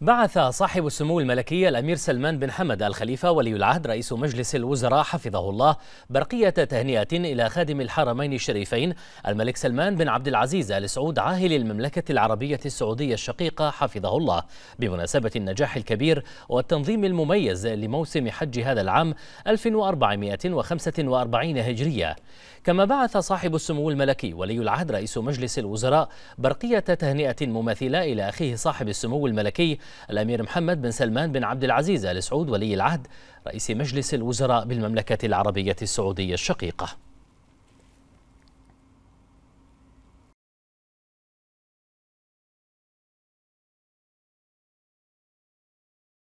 بعث صاحب السمو الملكي الأمير سلمان بن حمد الخليفة ولي العهد رئيس مجلس الوزراء حفظه الله برقية تهنئة إلى خادم الحرمين الشريفين الملك سلمان بن عبد العزيز آل سعود عاهل المملكة العربية السعودية الشقيقة حفظه الله بمناسبة النجاح الكبير والتنظيم المميز لموسم حج هذا العام 1445 هجرية كما بعث صاحب السمو الملكي ولي العهد رئيس مجلس الوزراء برقية تهنئة مماثلة إلى أخيه صاحب السمو الملكي الأمير محمد بن سلمان بن عبد العزيز آل سعود ولي العهد رئيس مجلس الوزراء بالمملكة العربية السعودية الشقيقة